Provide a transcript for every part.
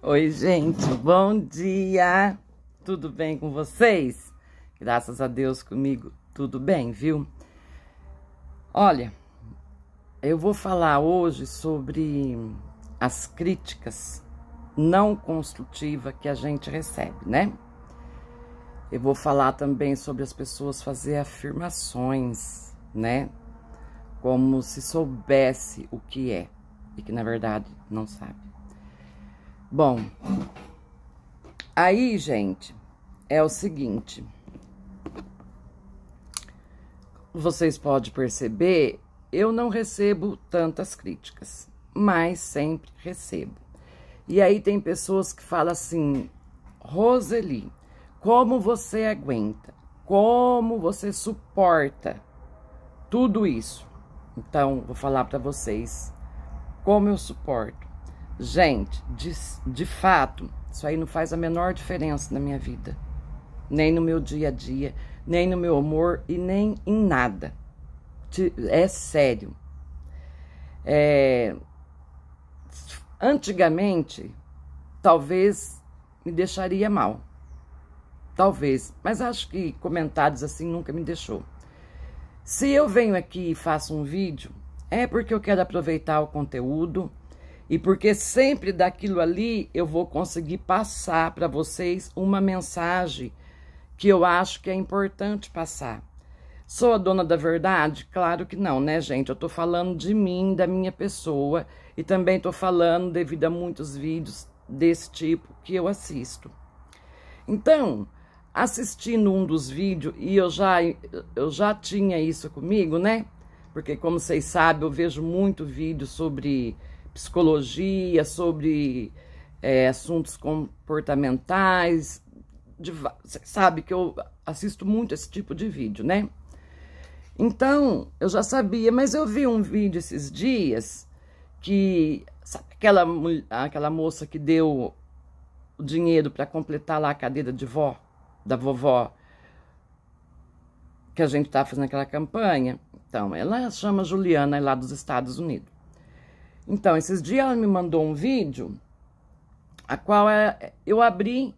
Oi, gente, bom dia! Tudo bem com vocês? Graças a Deus comigo, tudo bem, viu? Olha, eu vou falar hoje sobre as críticas não construtivas que a gente recebe, né? Eu vou falar também sobre as pessoas fazer afirmações, né? Como se soubesse o que é e que na verdade não sabe. Bom, aí, gente, é o seguinte. Vocês podem perceber, eu não recebo tantas críticas, mas sempre recebo. E aí tem pessoas que falam assim, Roseli, como você aguenta? Como você suporta tudo isso? Então, vou falar para vocês como eu suporto. Gente, de, de fato, isso aí não faz a menor diferença na minha vida. Nem no meu dia a dia, nem no meu amor e nem em nada. É sério. É... Antigamente, talvez me deixaria mal. Talvez. Mas acho que comentários assim nunca me deixou. Se eu venho aqui e faço um vídeo, é porque eu quero aproveitar o conteúdo, e porque sempre daquilo ali eu vou conseguir passar para vocês uma mensagem que eu acho que é importante passar. Sou a dona da verdade? Claro que não, né, gente? Eu tô falando de mim, da minha pessoa, e também tô falando devido a muitos vídeos desse tipo que eu assisto. Então, assistindo um dos vídeos, e eu já, eu já tinha isso comigo, né? Porque, como vocês sabem, eu vejo muito vídeo sobre psicologia, sobre é, assuntos comportamentais, de, sabe que eu assisto muito esse tipo de vídeo, né? Então, eu já sabia, mas eu vi um vídeo esses dias que sabe, aquela, aquela moça que deu o dinheiro para completar lá a cadeira de vó, da vovó, que a gente tá fazendo aquela campanha. Então, ela chama Juliana, é lá dos Estados Unidos. Então, esses dias ela me mandou um vídeo, a qual é, eu abri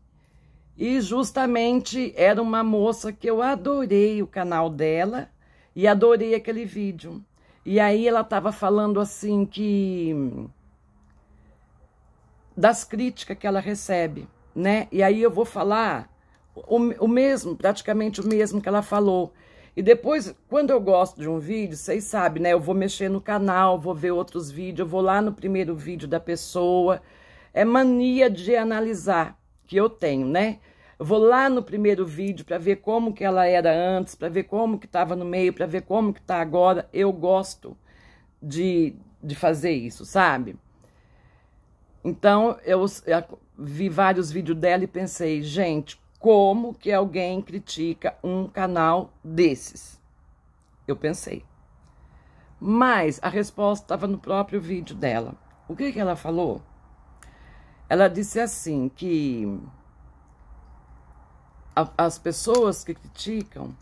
e justamente era uma moça que eu adorei o canal dela e adorei aquele vídeo. E aí ela estava falando assim que das críticas que ela recebe, né? E aí eu vou falar o, o mesmo, praticamente o mesmo que ela falou. E depois, quando eu gosto de um vídeo, vocês sabem, né? Eu vou mexer no canal, vou ver outros vídeos, eu vou lá no primeiro vídeo da pessoa. É mania de analisar que eu tenho, né? Eu vou lá no primeiro vídeo para ver como que ela era antes, para ver como que estava no meio, para ver como que está agora. Eu gosto de, de fazer isso, sabe? Então, eu, eu vi vários vídeos dela e pensei, gente, como que alguém critica um canal desses? Eu pensei. Mas a resposta estava no próprio vídeo dela. O que, que ela falou? Ela disse assim que a, as pessoas que criticam,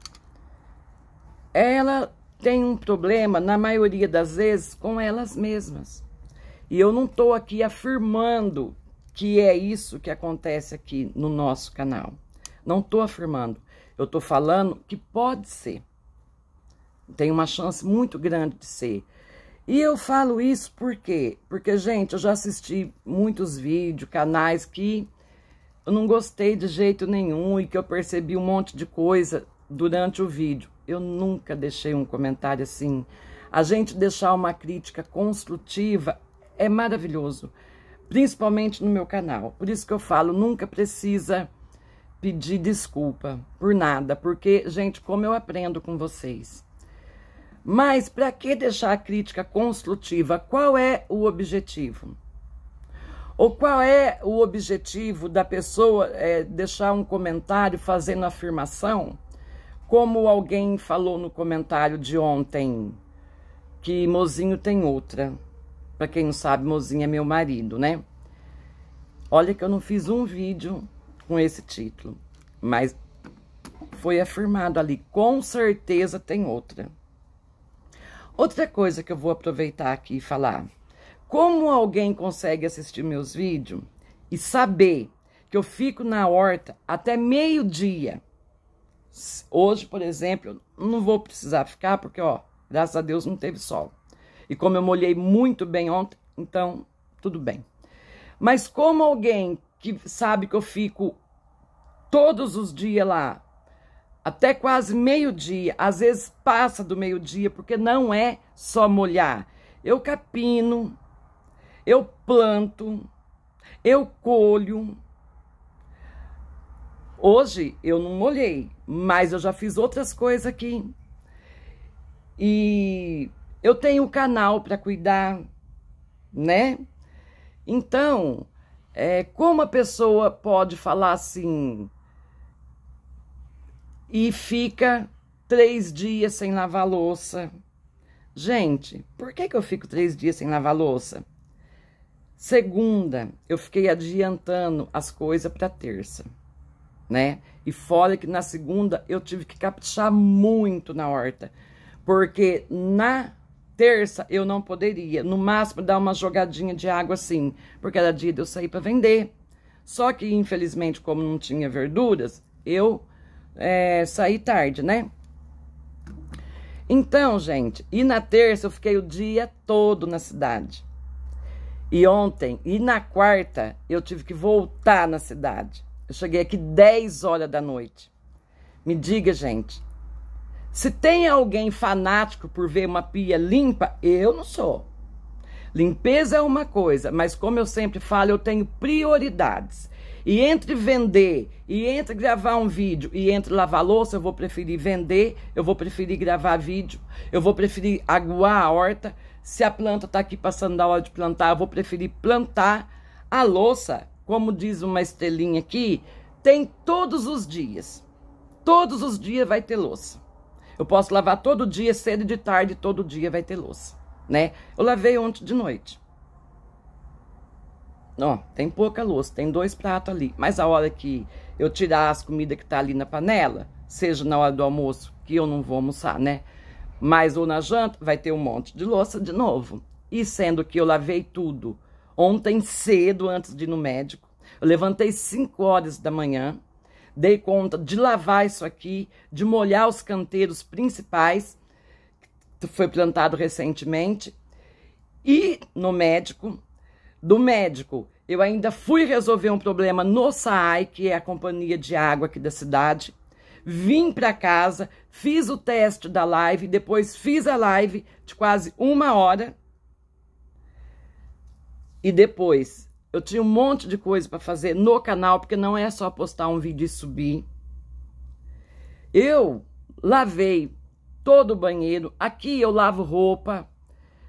ela tem um problema, na maioria das vezes, com elas mesmas. E eu não estou aqui afirmando que é isso que acontece aqui no nosso canal. Não estou afirmando. Eu estou falando que pode ser. Tem uma chance muito grande de ser. E eu falo isso por quê? Porque, gente, eu já assisti muitos vídeos, canais que eu não gostei de jeito nenhum e que eu percebi um monte de coisa durante o vídeo. Eu nunca deixei um comentário assim. A gente deixar uma crítica construtiva é maravilhoso, principalmente no meu canal. Por isso que eu falo, nunca precisa pedir desculpa por nada, porque, gente, como eu aprendo com vocês. Mas para que deixar a crítica construtiva? Qual é o objetivo? Ou qual é o objetivo da pessoa é, deixar um comentário fazendo afirmação? Como alguém falou no comentário de ontem, que Mozinho tem outra. Para quem não sabe, Mozinho é meu marido, né? Olha que eu não fiz um vídeo com esse título. Mas foi afirmado ali, com certeza tem outra. Outra coisa que eu vou aproveitar aqui e falar. Como alguém consegue assistir meus vídeos e saber que eu fico na horta até meio-dia? Hoje, por exemplo, eu não vou precisar ficar porque, ó, graças a Deus não teve sol. E como eu molhei muito bem ontem, então tudo bem. Mas como alguém que sabe que eu fico todos os dias lá, até quase meio-dia, às vezes passa do meio-dia, porque não é só molhar. Eu capino, eu planto, eu colho. Hoje eu não molhei, mas eu já fiz outras coisas aqui. E eu tenho o um canal para cuidar, né? Então, é, como a pessoa pode falar assim e fica três dias sem lavar louça? Gente, por que, que eu fico três dias sem lavar louça? Segunda, eu fiquei adiantando as coisas para terça, né? E fora que na segunda eu tive que caprichar muito na horta, porque na Terça eu não poderia, no máximo dar uma jogadinha de água assim, porque era dia de eu sair para vender. Só que, infelizmente, como não tinha verduras, eu é, saí tarde, né? Então, gente, e na terça eu fiquei o dia todo na cidade. E ontem, e na quarta, eu tive que voltar na cidade. Eu cheguei aqui 10 horas da noite. Me diga, gente, se tem alguém fanático por ver uma pia limpa, eu não sou. Limpeza é uma coisa, mas como eu sempre falo, eu tenho prioridades. E entre vender, e entre gravar um vídeo, e entre lavar louça, eu vou preferir vender, eu vou preferir gravar vídeo, eu vou preferir aguar a horta. Se a planta está aqui passando a hora de plantar, eu vou preferir plantar a louça. Como diz uma estrelinha aqui, tem todos os dias. Todos os dias vai ter louça. Eu posso lavar todo dia, cedo e de tarde, todo dia vai ter louça, né? Eu lavei ontem de noite. Ó, tem pouca louça, tem dois pratos ali. Mas a hora que eu tirar as comidas que tá ali na panela, seja na hora do almoço, que eu não vou almoçar, né? Mas ou na janta, vai ter um monte de louça de novo. E sendo que eu lavei tudo ontem cedo, antes de ir no médico, eu levantei 5 horas da manhã, dei conta de lavar isso aqui, de molhar os canteiros principais, que foi plantado recentemente, e no médico. Do médico, eu ainda fui resolver um problema no SAAI, que é a companhia de água aqui da cidade. Vim para casa, fiz o teste da live, depois fiz a live de quase uma hora. E depois eu tinha um monte de coisa para fazer no canal, porque não é só postar um vídeo e subir. Eu lavei todo o banheiro. Aqui eu lavo roupa.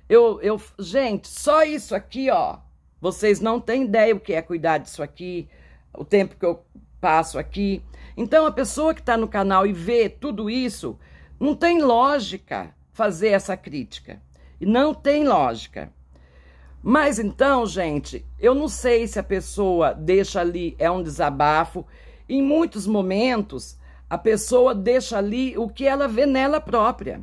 Eu, eu, gente, só isso aqui, ó. Vocês não têm ideia o que é cuidar disso aqui, o tempo que eu passo aqui. Então, a pessoa que está no canal e vê tudo isso, não tem lógica fazer essa crítica. E não tem lógica. Mas então, gente, eu não sei se a pessoa deixa ali, é um desabafo. Em muitos momentos, a pessoa deixa ali o que ela vê nela própria.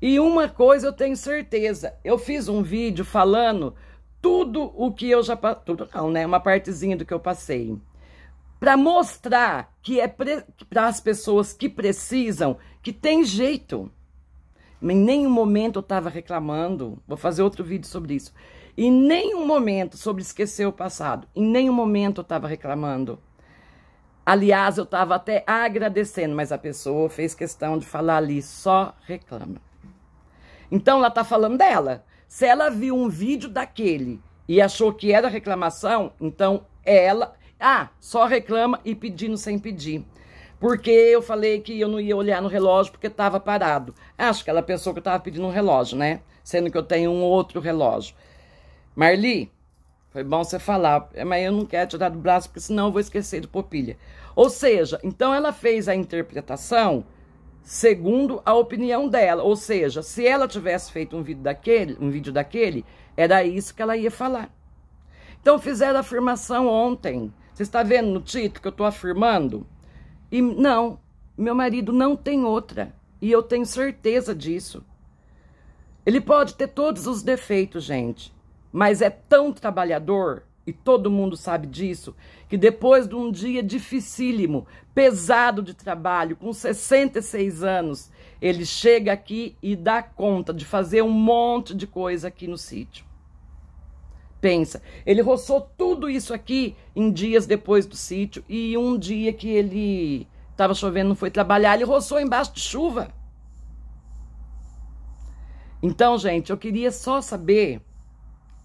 E uma coisa eu tenho certeza, eu fiz um vídeo falando tudo o que eu já tudo não, né, uma partezinha do que eu passei, para mostrar que é para as pessoas que precisam, que tem jeito. Em nenhum momento eu estava reclamando. Vou fazer outro vídeo sobre isso. Em nenhum momento sobre esquecer o passado, em nenhum momento eu estava reclamando. Aliás, eu estava até agradecendo, mas a pessoa fez questão de falar ali, só reclama. Então ela está falando dela. Se ela viu um vídeo daquele e achou que era reclamação, então ela. Ah, só reclama e pedindo sem pedir. Porque eu falei que eu não ia olhar no relógio porque estava parado. Acho que ela pensou que eu estava pedindo um relógio, né? Sendo que eu tenho um outro relógio. Marli, foi bom você falar, mas eu não quero tirar do braço, porque senão eu vou esquecer do Popilha. Ou seja, então ela fez a interpretação segundo a opinião dela. Ou seja, se ela tivesse feito um vídeo daquele, um vídeo daquele era isso que ela ia falar. Então fizeram a afirmação ontem. Você está vendo no título que eu estou afirmando? E não, meu marido não tem outra. E eu tenho certeza disso. Ele pode ter todos os defeitos, gente mas é tão trabalhador, e todo mundo sabe disso, que depois de um dia dificílimo, pesado de trabalho, com 66 anos, ele chega aqui e dá conta de fazer um monte de coisa aqui no sítio. Pensa, ele roçou tudo isso aqui em dias depois do sítio e um dia que ele estava chovendo, não foi trabalhar, ele roçou embaixo de chuva. Então, gente, eu queria só saber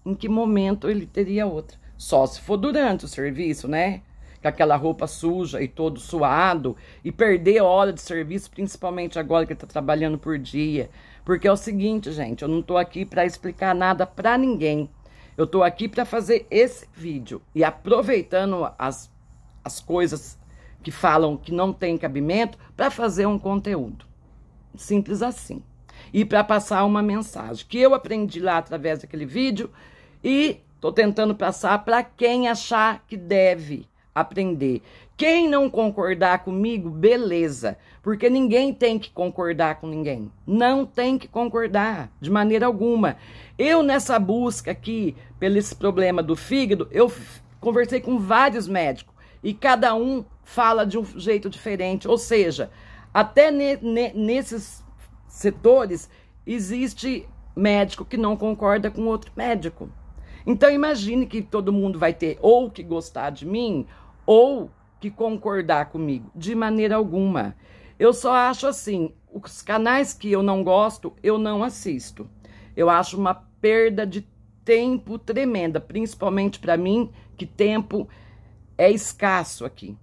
em que momento ele teria outra. Só se for durante o serviço, né? Com aquela roupa suja e todo suado, e perder hora de serviço, principalmente agora que tá trabalhando por dia. Porque é o seguinte, gente, eu não tô aqui para explicar nada para ninguém. Eu tô aqui para fazer esse vídeo e aproveitando as, as coisas que falam que não tem cabimento para fazer um conteúdo. Simples assim e para passar uma mensagem que eu aprendi lá através daquele vídeo e estou tentando passar para quem achar que deve aprender. Quem não concordar comigo, beleza, porque ninguém tem que concordar com ninguém. Não tem que concordar de maneira alguma. Eu nessa busca aqui pelo esse problema do fígado, eu conversei com vários médicos e cada um fala de um jeito diferente, ou seja, até ne, ne, nesses setores, existe médico que não concorda com outro médico. Então imagine que todo mundo vai ter ou que gostar de mim ou que concordar comigo, de maneira alguma. Eu só acho assim, os canais que eu não gosto, eu não assisto. Eu acho uma perda de tempo tremenda, principalmente para mim, que tempo é escasso aqui,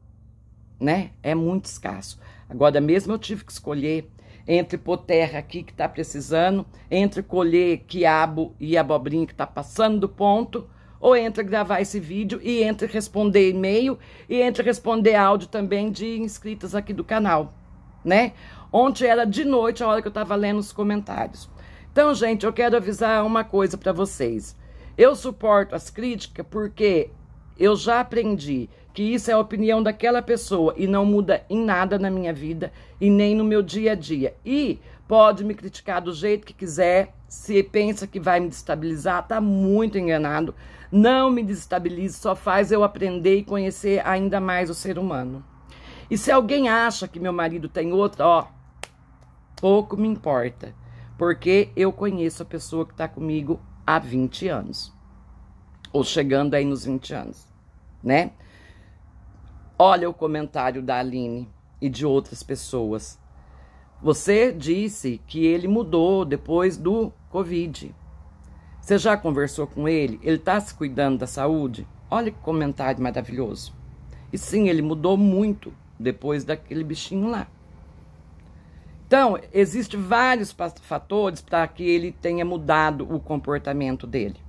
né? É muito escasso. Agora mesmo eu tive que escolher entre poterra aqui que está precisando, entre colher quiabo e abobrinha que está passando do ponto, ou entre gravar esse vídeo e entre responder e-mail e entre responder áudio também de inscritas aqui do canal, né? Ontem era de noite a hora que eu estava lendo os comentários. Então, gente, eu quero avisar uma coisa para vocês. Eu suporto as críticas porque eu já aprendi que isso é a opinião daquela pessoa e não muda em nada na minha vida e nem no meu dia a dia. E pode me criticar do jeito que quiser, se pensa que vai me destabilizar, tá muito enganado. Não me desestabilize, só faz eu aprender e conhecer ainda mais o ser humano. E se alguém acha que meu marido tem outra, ó, pouco me importa, porque eu conheço a pessoa que tá comigo há 20 anos. Ou chegando aí nos 20 anos, né? Olha o comentário da Aline e de outras pessoas. Você disse que ele mudou depois do Covid. Você já conversou com ele? Ele está se cuidando da saúde? Olha que comentário maravilhoso. E sim, ele mudou muito depois daquele bichinho lá. Então, existem vários fatores para que ele tenha mudado o comportamento dele.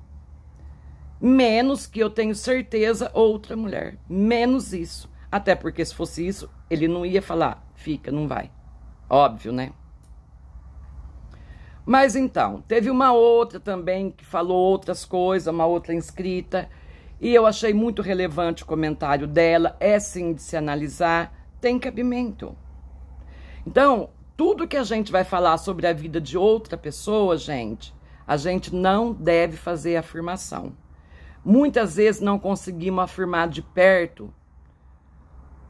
Menos que eu tenho certeza outra mulher. Menos isso. Até porque se fosse isso, ele não ia falar, fica, não vai. Óbvio, né? Mas então, teve uma outra também que falou outras coisas, uma outra inscrita, e eu achei muito relevante o comentário dela, é sim de se analisar, tem cabimento. Então, tudo que a gente vai falar sobre a vida de outra pessoa, gente, a gente não deve fazer afirmação. Muitas vezes não conseguimos afirmar de perto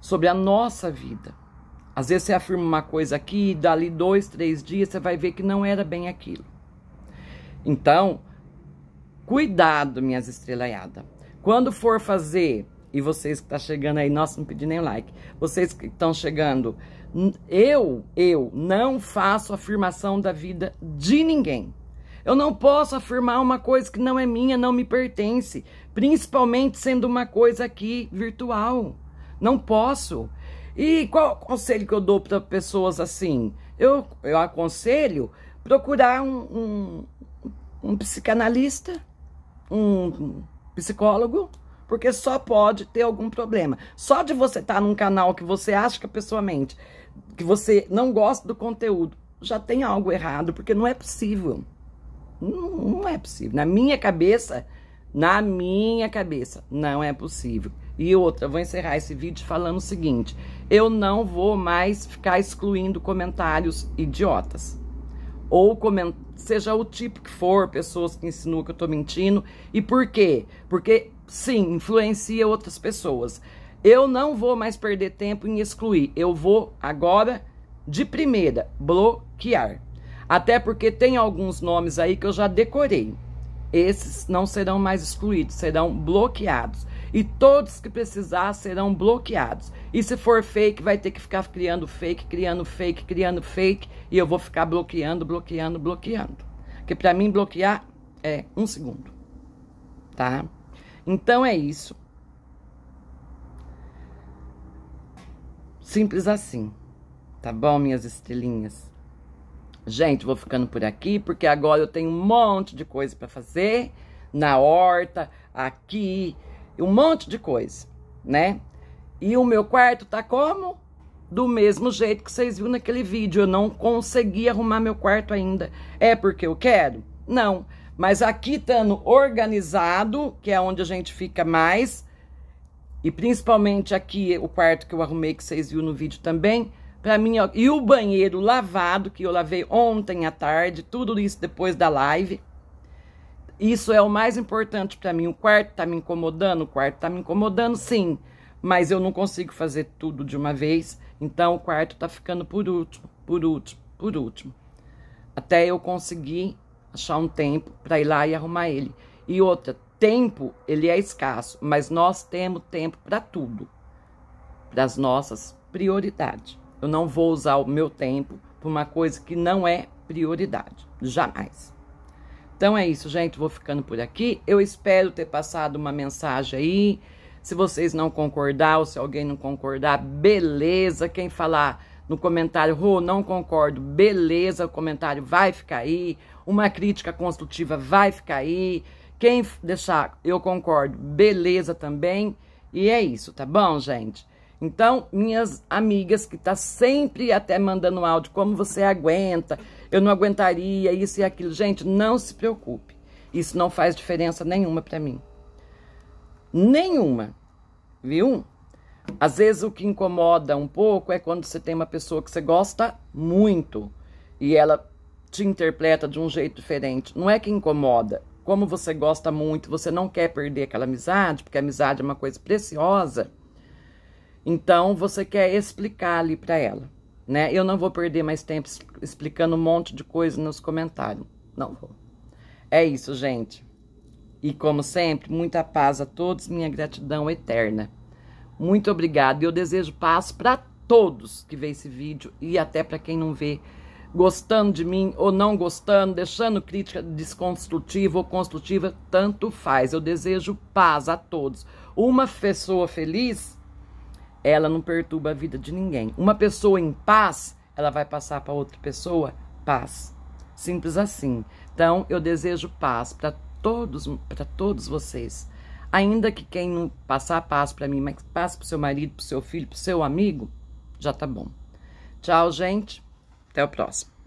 sobre a nossa vida. Às vezes você afirma uma coisa aqui, e dali dois, três dias você vai ver que não era bem aquilo. Então, cuidado, minhas estrelaiadas. Quando for fazer, e vocês que estão tá chegando aí, nossa, não pedi nem like, vocês que estão chegando, eu, eu não faço afirmação da vida de ninguém. Eu não posso afirmar uma coisa que não é minha, não me pertence, principalmente sendo uma coisa aqui virtual não posso. E qual conselho que eu dou para pessoas assim? Eu, eu aconselho procurar um, um, um psicanalista, um psicólogo, porque só pode ter algum problema. Só de você estar tá num canal que você acha que a pessoa mente, que você não gosta do conteúdo, já tem algo errado, porque não é possível. Não, não é possível. Na minha cabeça, na minha cabeça, não é possível. E outra, vou encerrar esse vídeo falando o seguinte: eu não vou mais ficar excluindo comentários idiotas. Ou coment... seja o tipo que for, pessoas que insinuam que eu tô mentindo. E por quê? Porque sim, influencia outras pessoas. Eu não vou mais perder tempo em excluir. Eu vou agora, de primeira, bloquear. Até porque tem alguns nomes aí que eu já decorei. Esses não serão mais excluídos, serão bloqueados e todos que precisar serão bloqueados. E se for fake, vai ter que ficar criando fake, criando fake, criando fake, e eu vou ficar bloqueando, bloqueando, bloqueando. Porque para mim bloquear é um segundo, tá? Então é isso. Simples assim, tá bom, minhas estrelinhas? Gente, vou ficando por aqui porque agora eu tenho um monte de coisa para fazer na horta, aqui, um monte de coisa, né? E o meu quarto tá como? Do mesmo jeito que vocês viram naquele vídeo. Eu não consegui arrumar meu quarto ainda. É porque eu quero? Não. Mas aqui estando organizado, que é onde a gente fica mais, e principalmente aqui o quarto que eu arrumei, que vocês viram no vídeo também, para mim, ó, e o banheiro lavado, que eu lavei ontem à tarde, tudo isso depois da live. Isso é o mais importante para mim. O quarto tá me incomodando, o quarto tá me incomodando, sim. Mas eu não consigo fazer tudo de uma vez, então o quarto tá ficando por último, por último, por último. Até eu conseguir achar um tempo para ir lá e arrumar ele. E outra, tempo, ele é escasso, mas nós temos tempo para tudo. Para as nossas prioridades. Eu não vou usar o meu tempo para uma coisa que não é prioridade, jamais. Então é isso, gente. Vou ficando por aqui. Eu espero ter passado uma mensagem aí. Se vocês não concordar ou se alguém não concordar, beleza. Quem falar no comentário, Rô, não concordo, beleza, o comentário vai ficar aí. Uma crítica construtiva vai ficar aí. Quem deixar, eu concordo, beleza também. E é isso, tá bom, gente? Então, minhas amigas que tá sempre até mandando áudio, como você aguenta? eu não aguentaria isso e aquilo. Gente, não se preocupe. Isso não faz diferença nenhuma para mim. Nenhuma. Viu? Às vezes o que incomoda um pouco é quando você tem uma pessoa que você gosta muito e ela te interpreta de um jeito diferente. Não é que incomoda. Como você gosta muito, você não quer perder aquela amizade, porque a amizade é uma coisa preciosa. Então você quer explicar ali para ela né? Eu não vou perder mais tempo explicando um monte de coisa nos comentários. Não vou. É isso, gente. E como sempre, muita paz a todos, minha gratidão eterna. Muito obrigada. Eu desejo paz para todos que vê esse vídeo e até para quem não vê, gostando de mim ou não gostando, deixando crítica desconstrutiva ou construtiva, tanto faz. Eu desejo paz a todos. Uma pessoa feliz ela não perturba a vida de ninguém. Uma pessoa em paz, ela vai passar para outra pessoa paz. Simples assim. Então, eu desejo paz para todos, para todos vocês. Ainda que quem não passar paz para mim, mas paz para seu marido, para seu filho, para seu amigo, já tá bom. Tchau, gente. Até o próximo.